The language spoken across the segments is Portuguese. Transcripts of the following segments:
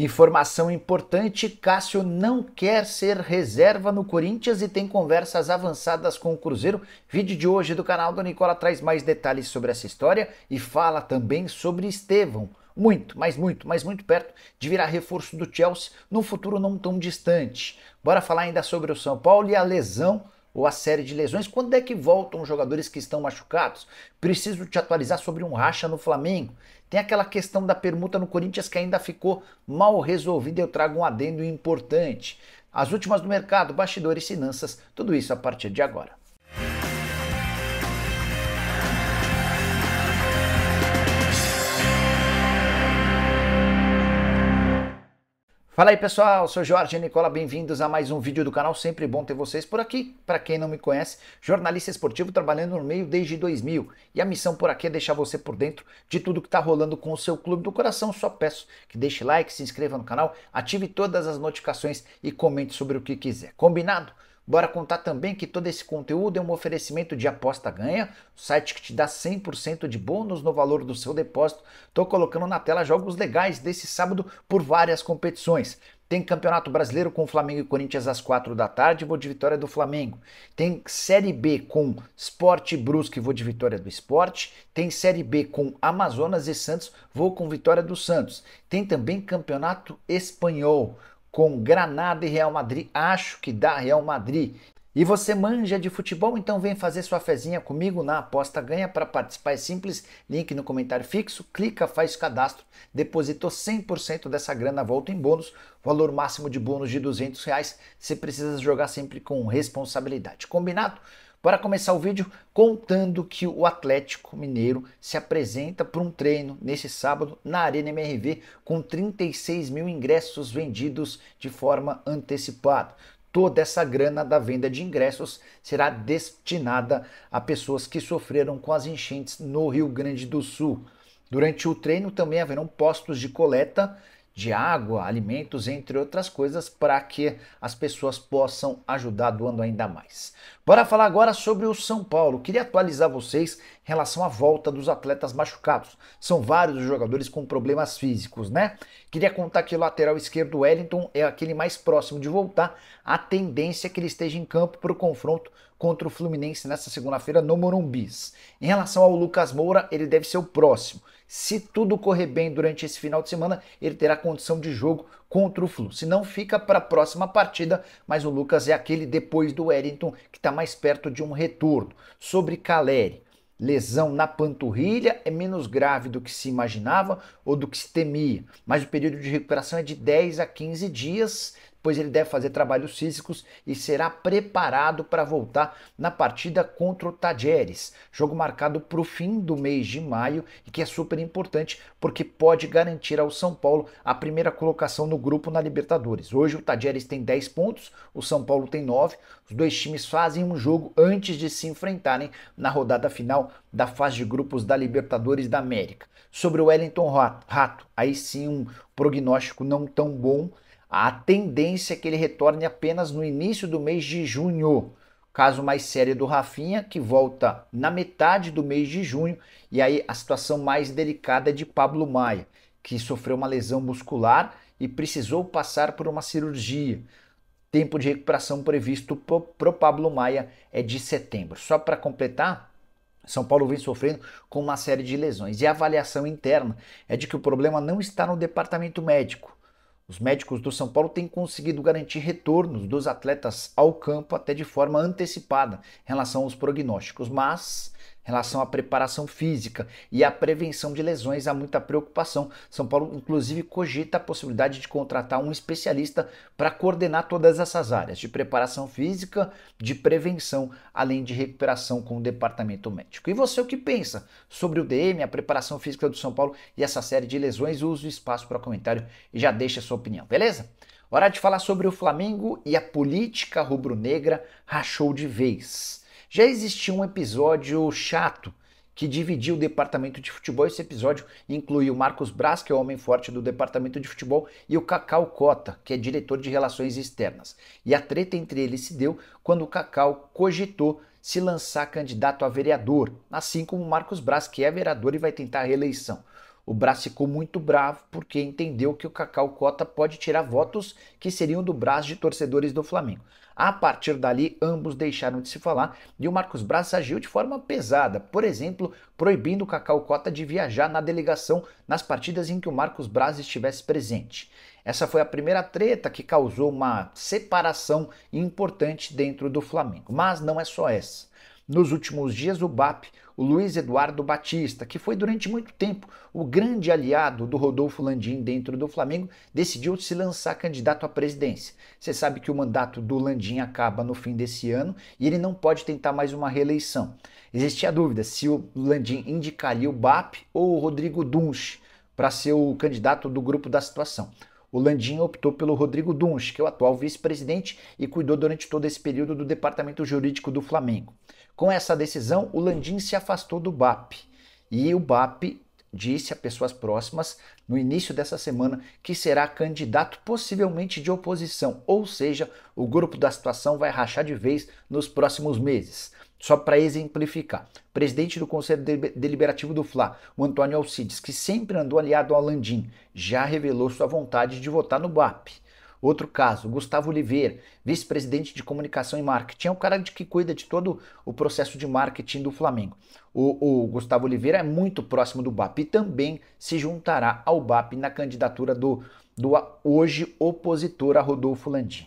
Informação importante: Cássio não quer ser reserva no Corinthians e tem conversas avançadas com o Cruzeiro. Vídeo de hoje do canal do Nicola traz mais detalhes sobre essa história e fala também sobre Estevão. Muito, mas muito, mas muito perto de virar reforço do Chelsea num futuro não tão distante. Bora falar ainda sobre o São Paulo e a lesão ou a série de lesões. Quando é que voltam os jogadores que estão machucados? Preciso te atualizar sobre um racha no Flamengo. Tem aquela questão da permuta no Corinthians que ainda ficou mal resolvida. Eu trago um adendo importante. As últimas do mercado, bastidores, finanças, tudo isso a partir de agora. Fala aí pessoal, sou Jorge e Nicola, bem-vindos a mais um vídeo do canal, sempre bom ter vocês por aqui. Para quem não me conhece, jornalista esportivo trabalhando no meio desde 2000 e a missão por aqui é deixar você por dentro de tudo que está rolando com o seu clube do coração. Só peço que deixe like, se inscreva no canal, ative todas as notificações e comente sobre o que quiser. Combinado? Bora contar também que todo esse conteúdo é um oferecimento de aposta ganha, o site que te dá 100% de bônus no valor do seu depósito. Tô colocando na tela jogos legais desse sábado por várias competições. Tem Campeonato Brasileiro com Flamengo e Corinthians às 4 da tarde, vou de vitória do Flamengo. Tem Série B com Sport e Brusque, vou de vitória do Esporte. Tem Série B com Amazonas e Santos, vou com vitória do Santos. Tem também Campeonato Espanhol com Granada e Real Madrid. Acho que dá Real Madrid. E você manja de futebol? Então vem fazer sua fezinha comigo na Aposta Ganha. Para participar é simples, link no comentário fixo, clica, faz cadastro, depositou 100% dessa grana, volta em bônus, valor máximo de bônus de 200 reais. Você precisa jogar sempre com responsabilidade. Combinado? Para começar o vídeo, contando que o Atlético Mineiro se apresenta para um treino nesse sábado na Arena MRV com 36 mil ingressos vendidos de forma antecipada. Toda essa grana da venda de ingressos será destinada a pessoas que sofreram com as enchentes no Rio Grande do Sul. Durante o treino também haverão postos de coleta de água, alimentos, entre outras coisas, para que as pessoas possam ajudar doando ainda mais. Bora falar agora sobre o São Paulo. Queria atualizar vocês relação à volta dos atletas machucados. São vários os jogadores com problemas físicos, né? Queria contar que o lateral esquerdo Wellington é aquele mais próximo de voltar. A tendência é que ele esteja em campo para o confronto contra o Fluminense nesta segunda-feira no Morumbis. Em relação ao Lucas Moura, ele deve ser o próximo. Se tudo correr bem durante esse final de semana, ele terá condição de jogo contra o Flu. Se não, fica para a próxima partida, mas o Lucas é aquele depois do Wellington que está mais perto de um retorno. Sobre Caleri, lesão na panturrilha é menos grave do que se imaginava ou do que se temia, mas o período de recuperação é de 10 a 15 dias pois ele deve fazer trabalhos físicos e será preparado para voltar na partida contra o Tajeres, jogo marcado para o fim do mês de maio e que é super importante porque pode garantir ao São Paulo a primeira colocação no grupo na Libertadores. Hoje o Tajeres tem 10 pontos, o São Paulo tem 9, os dois times fazem um jogo antes de se enfrentarem na rodada final da fase de grupos da Libertadores da América. Sobre o Wellington Rato, aí sim um prognóstico não tão bom. A tendência é que ele retorne apenas no início do mês de junho. Caso mais sério do Rafinha, que volta na metade do mês de junho, e aí a situação mais delicada é de Pablo Maia, que sofreu uma lesão muscular e precisou passar por uma cirurgia. Tempo de recuperação previsto para o Pablo Maia é de setembro. Só para completar, são Paulo vem sofrendo com uma série de lesões. E a avaliação interna é de que o problema não está no departamento médico, os médicos do São Paulo têm conseguido garantir retornos dos atletas ao campo até de forma antecipada em relação aos prognósticos, mas relação à preparação física e à prevenção de lesões há muita preocupação. São Paulo, inclusive, cogita a possibilidade de contratar um especialista para coordenar todas essas áreas de preparação física, de prevenção, além de recuperação com o departamento médico. E você o que pensa sobre o DM, a preparação física do São Paulo e essa série de lesões? Usa o espaço para comentário e já deixa a sua opinião, beleza? Hora de falar sobre o Flamengo e a política rubro-negra rachou de vez. Já existia um episódio chato que dividiu o departamento de futebol. Esse episódio inclui o Marcos Braz, que é o homem forte do departamento de futebol, e o Cacau Cota, que é diretor de relações externas. E a treta entre eles se deu quando o Cacau cogitou se lançar candidato a vereador, assim como o Marcos Braz, que é vereador e vai tentar a reeleição. O Braz ficou muito bravo porque entendeu que o Cacau Cota pode tirar votos que seriam do Braz de torcedores do Flamengo. A partir dali, ambos deixaram de se falar e o Marcos Braz agiu de forma pesada, por exemplo, proibindo o Cacau Cota de viajar na delegação nas partidas em que o Marcos Braz estivesse presente. Essa foi a primeira treta que causou uma separação importante dentro do Flamengo. Mas não é só essa. Nos últimos dias, o BAP, o Luiz Eduardo Batista, que foi durante muito tempo o grande aliado do Rodolfo Landim dentro do Flamengo, decidiu se lançar candidato à presidência. Você sabe que o mandato do Landim acaba no fim desse ano e ele não pode tentar mais uma reeleição. Existia dúvida se o Landim indicaria o BAP ou o Rodrigo Dunsch para ser o candidato do grupo da situação. O Landim optou pelo Rodrigo Dunsch, que é o atual vice-presidente e cuidou durante todo esse período do departamento jurídico do Flamengo. Com essa decisão, o Landim se afastou do BAP e o BAP disse a pessoas próximas no início dessa semana que será candidato possivelmente de oposição, ou seja, o grupo da situação vai rachar de vez nos próximos meses. Só para exemplificar, o presidente do Conselho Deliberativo do Fla, o Antônio Alcides, que sempre andou aliado ao Landim, já revelou sua vontade de votar no BAP. Outro caso, Gustavo Oliveira, vice-presidente de comunicação e marketing. É o cara de que cuida de todo o processo de marketing do Flamengo. O, o Gustavo Oliveira é muito próximo do BAP e também se juntará ao BAP na candidatura do, do hoje opositor a Rodolfo Landim.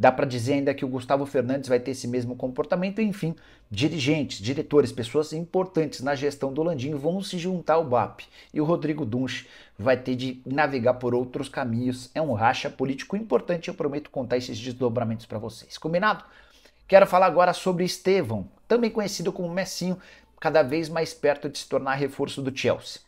Dá para dizer ainda que o Gustavo Fernandes vai ter esse mesmo comportamento, enfim, dirigentes, diretores, pessoas importantes na gestão do Landim vão se juntar ao BAP. E o Rodrigo Dunch vai ter de navegar por outros caminhos. É um racha político importante, eu prometo contar esses desdobramentos para vocês. Combinado? Quero falar agora sobre Estevão, também conhecido como Messinho, cada vez mais perto de se tornar reforço do Chelsea.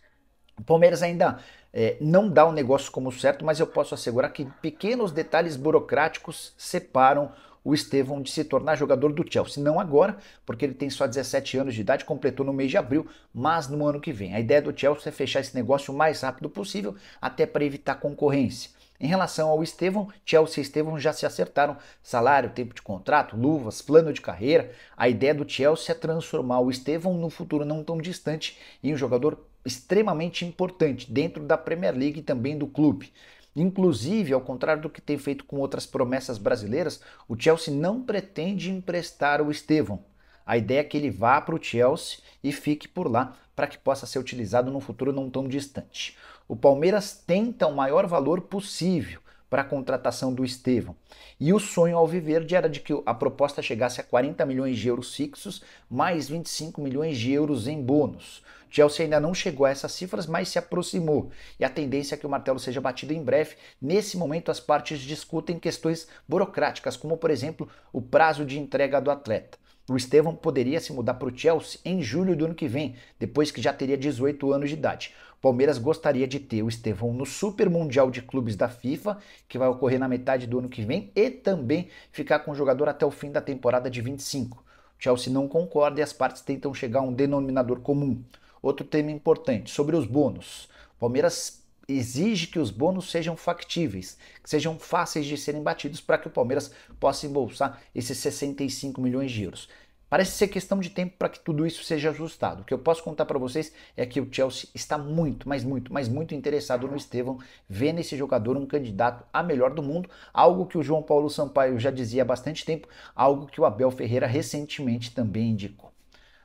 O Palmeiras ainda é, não dá o um negócio como certo, mas eu posso assegurar que pequenos detalhes burocráticos separam o Estevão de se tornar jogador do Chelsea. Não agora, porque ele tem só 17 anos de idade, completou no mês de abril, mas no ano que vem. A ideia do Chelsea é fechar esse negócio o mais rápido possível, até para evitar concorrência. Em relação ao Estevão, Chelsea e Estevão já se acertaram: salário, tempo de contrato, luvas, plano de carreira. A ideia do Chelsea é transformar o Estevão no futuro não tão distante em um jogador extremamente importante dentro da Premier League e também do clube. Inclusive, ao contrário do que tem feito com outras promessas brasileiras, o Chelsea não pretende emprestar o Estevão. A ideia é que ele vá para o Chelsea e fique por lá para que possa ser utilizado num futuro não tão distante. O Palmeiras tenta o maior valor possível, para a contratação do Estevão. E o sonho alviverde era de que a proposta chegasse a 40 milhões de euros fixos, mais 25 milhões de euros em bônus. Chelsea ainda não chegou a essas cifras, mas se aproximou. E a tendência é que o martelo seja batido em breve. Nesse momento, as partes discutem questões burocráticas, como por exemplo o prazo de entrega do atleta. O Estevam poderia se mudar para o Chelsea em julho do ano que vem, depois que já teria 18 anos de idade. Palmeiras gostaria de ter o Estevão no Super Mundial de Clubes da FIFA, que vai ocorrer na metade do ano que vem, e também ficar com o jogador até o fim da temporada de 25. O Chelsea não concorda e as partes tentam chegar a um denominador comum. Outro tema importante sobre os bônus. Palmeiras exige que os bônus sejam factíveis, que sejam fáceis de serem batidos para que o Palmeiras possa embolsar esses 65 milhões de euros. Parece ser questão de tempo para que tudo isso seja ajustado. O que eu posso contar para vocês é que o Chelsea está muito, mas muito, mas muito interessado no Estevão, vê nesse jogador um candidato a melhor do mundo, algo que o João Paulo Sampaio já dizia há bastante tempo, algo que o Abel Ferreira recentemente também indicou.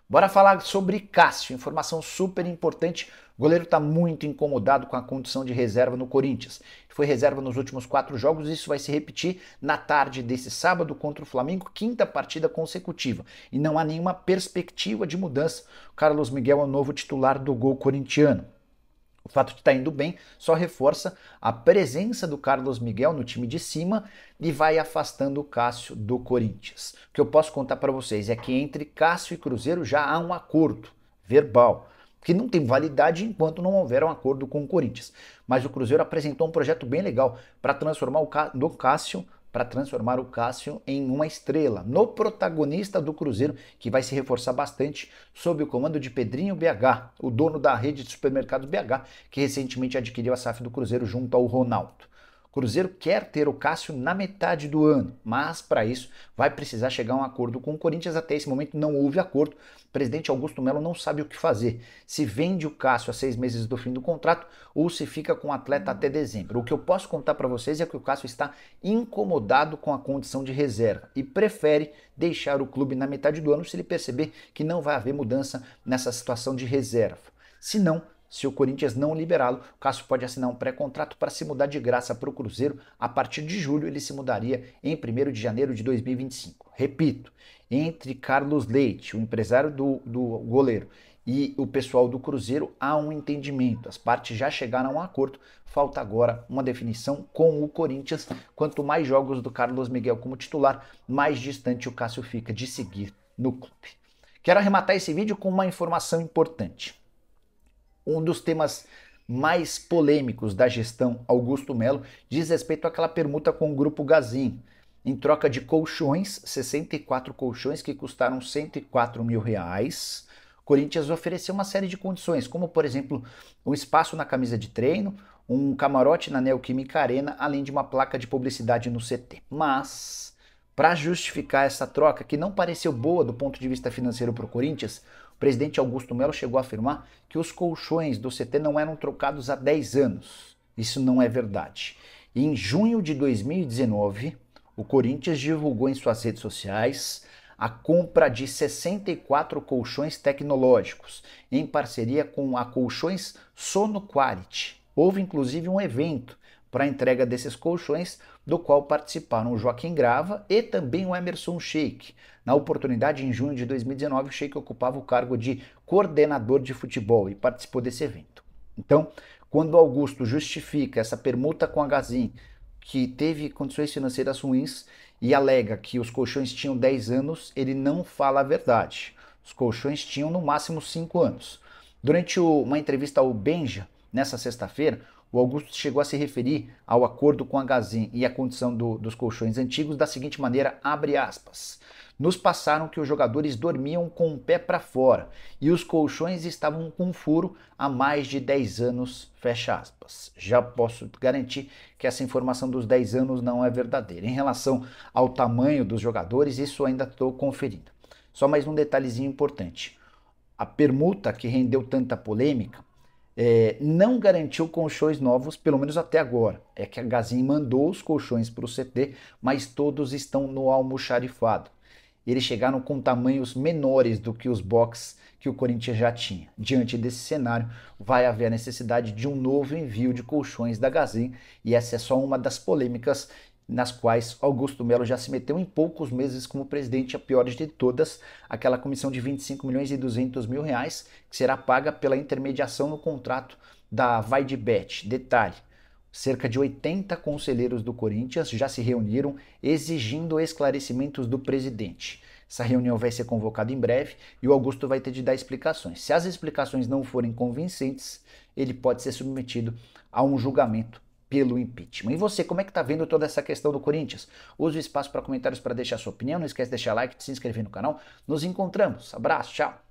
Bora falar sobre Cássio, informação super importante. O goleiro está muito incomodado com a condição de reserva no Corinthians. Foi reserva nos últimos quatro jogos, e isso vai se repetir na tarde desse sábado contra o Flamengo, quinta partida consecutiva. E não há nenhuma perspectiva de mudança. O Carlos Miguel é o novo titular do gol corintiano. O fato de estar tá indo bem só reforça a presença do Carlos Miguel no time de cima e vai afastando o Cássio do Corinthians. O que eu posso contar para vocês é que entre Cássio e Cruzeiro já há um acordo verbal que não tem validade enquanto não houver um acordo com o Corinthians. Mas o Cruzeiro apresentou um projeto bem legal para transformar o Cássio para transformar o Cássio em uma estrela, no protagonista do Cruzeiro, que vai se reforçar bastante sob o comando de Pedrinho BH, o dono da rede de supermercados BH, que recentemente adquiriu a SAF do Cruzeiro junto ao Ronaldo. Cruzeiro quer ter o Cássio na metade do ano, mas para isso vai precisar chegar a um acordo com o Corinthians. Até esse momento não houve acordo. O presidente Augusto Melo não sabe o que fazer. Se vende o Cássio a seis meses do fim do contrato ou se fica com o atleta até dezembro. O que eu posso contar para vocês é que o Cássio está incomodado com a condição de reserva e prefere deixar o clube na metade do ano se ele perceber que não vai haver mudança nessa situação de reserva. Se não, se o Corinthians não liberá-lo, o Cássio pode assinar um pré-contrato para se mudar de graça para o Cruzeiro. A partir de julho, ele se mudaria em 1 de janeiro de 2025. Repito, entre Carlos Leite, o empresário do, do goleiro, e o pessoal do Cruzeiro, há um entendimento. As partes já chegaram a um acordo, falta agora uma definição com o Corinthians. Quanto mais jogos do Carlos Miguel como titular, mais distante o Cássio fica de seguir no clube. Quero arrematar esse vídeo com uma informação importante. Um dos temas mais polêmicos da gestão Augusto Melo diz respeito àquela permuta com o Grupo Gazin, em troca de colchões, 64 colchões que custaram 104 mil reais. Corinthians ofereceu uma série de condições, como por exemplo, um espaço na camisa de treino, um camarote na Neoquímica Arena, além de uma placa de publicidade no CT. Mas, para justificar essa troca, que não pareceu boa do ponto de vista financeiro para o Corinthians, o presidente Augusto Melo chegou a afirmar que os colchões do CT não eram trocados há 10 anos. Isso não é verdade. em junho de 2019, o Corinthians divulgou em suas redes sociais a compra de 64 colchões tecnológicos em parceria com a Colchões Sono Quality. Houve inclusive um evento para a entrega desses colchões, do qual participaram o Joaquim Grava e também o Emerson Sheik. Na oportunidade, em junho de 2019, o Sheik ocupava o cargo de coordenador de futebol e participou desse evento. Então, quando Augusto justifica essa permuta com a Gazin, que teve condições financeiras ruins e alega que os colchões tinham 10 anos, ele não fala a verdade. Os colchões tinham no máximo 5 anos. Durante uma entrevista ao Benja, nessa sexta-feira, o Augusto chegou a se referir ao acordo com a Gazin e à condição do, dos colchões antigos da seguinte maneira, abre aspas. Nos passaram que os jogadores dormiam com o pé para fora e os colchões estavam com furo há mais de 10 anos, fecha aspas. Já posso garantir que essa informação dos 10 anos não é verdadeira. Em relação ao tamanho dos jogadores, isso ainda estou conferindo. Só mais um detalhezinho importante. A permuta que rendeu tanta polêmica é, não garantiu colchões novos, pelo menos até agora. É que a Gazin mandou os colchões para o CT, mas todos estão no almoxarifado. Eles chegaram com tamanhos menores do que os box que o Corinthians já tinha. Diante desse cenário, vai haver a necessidade de um novo envio de colchões da Gazin, e essa é só uma das polêmicas nas quais Augusto Melo já se meteu em poucos meses como presidente, a pior de todas, aquela comissão de 25 milhões e 200 mil reais, que será paga pela intermediação no contrato da Vaidbet. Detalhe, cerca de 80 conselheiros do Corinthians já se reuniram exigindo esclarecimentos do presidente. Essa reunião vai ser convocada em breve e o Augusto vai ter de dar explicações. Se as explicações não forem convincentes, ele pode ser submetido a um julgamento pelo impeachment. E você, como é que tá vendo toda essa questão do Corinthians? Use o espaço para comentários para deixar sua opinião, não esquece de deixar like, de se inscrever no canal. Nos encontramos. Abraço, tchau.